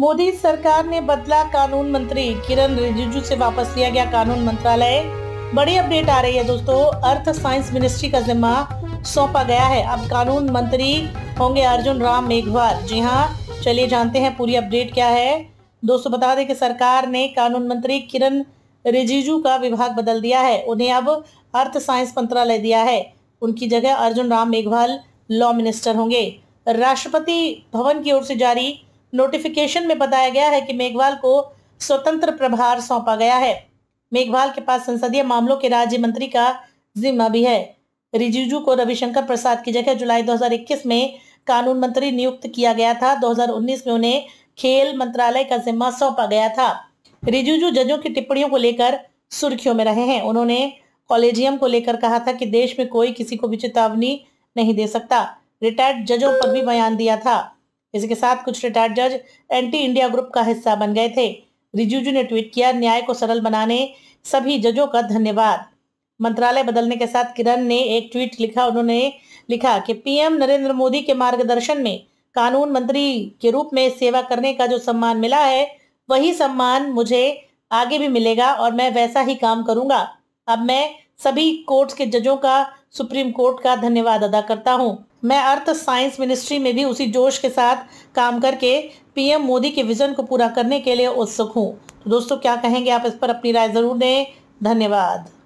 मोदी सरकार ने बदला कानून मंत्री किरण रिजिजू से वापस लिया गया कानून मंत्रालय बड़ी अपडेट आ रही है दोस्तों अर्थ साइंस मिनिस्ट्री का जिम्मा सौंपा गया है अब कानून मंत्री होंगे अर्जुन राम मेघवाल जी हाँ चलिए जानते हैं पूरी अपडेट क्या है दोस्तों बता दें कि सरकार ने कानून मंत्री किरण रिजिजू का विभाग बदल दिया है उन्हें अब अर्थ साइंस मंत्रालय दिया है उनकी जगह अर्जुन राम मेघवाल लॉ मिनिस्टर होंगे राष्ट्रपति भवन की ओर से जारी नोटिफिकेशन में बताया गया है कि मेघवाल को स्वतंत्र प्रभार सौंपा गया है मेघवाल के पास संसदीय मामलों के राज्य मंत्री का जिम्मा भी है रिजिजू को रविशंकर प्रसाद की जगह जुलाई 2021 में कानून मंत्री नियुक्त किया गया था 2019 में उन्हें खेल मंत्रालय का जिम्मा सौंपा गया था रिजिजू जजों की टिप्पणियों को लेकर सुर्खियों में रहे हैं उन्होंने कॉलेजियम को लेकर कहा था कि देश में कोई किसी को भी चेतावनी नहीं दे सकता रिटायर्ड जजों पर भी बयान दिया था इसके साथ कुछ रिटायर्ड जज एंटी इंडिया ग्रुप का हिस्सा बन गए थे रिजिजू ने ट्वीट किया न्याय को सरल बनाने सभी जजों का धन्यवाद मंत्रालय बदलने के साथ किरण ने एक ट्वीट लिखा उन्होंने लिखा कि पीएम नरेंद्र मोदी के मार्गदर्शन में कानून मंत्री के रूप में सेवा करने का जो सम्मान मिला है वही सम्मान मुझे आगे भी मिलेगा और मैं वैसा ही काम करूंगा अब मैं सभी कोर्ट के जजों का सुप्रीम कोर्ट का धन्यवाद अदा करता हूँ मैं अर्थ साइंस मिनिस्ट्री में भी उसी जोश के साथ काम करके पीएम मोदी के विज़न को पूरा करने के लिए उत्सुक हूँ तो दोस्तों क्या कहेंगे आप इस पर अपनी राय ज़रूर दें धन्यवाद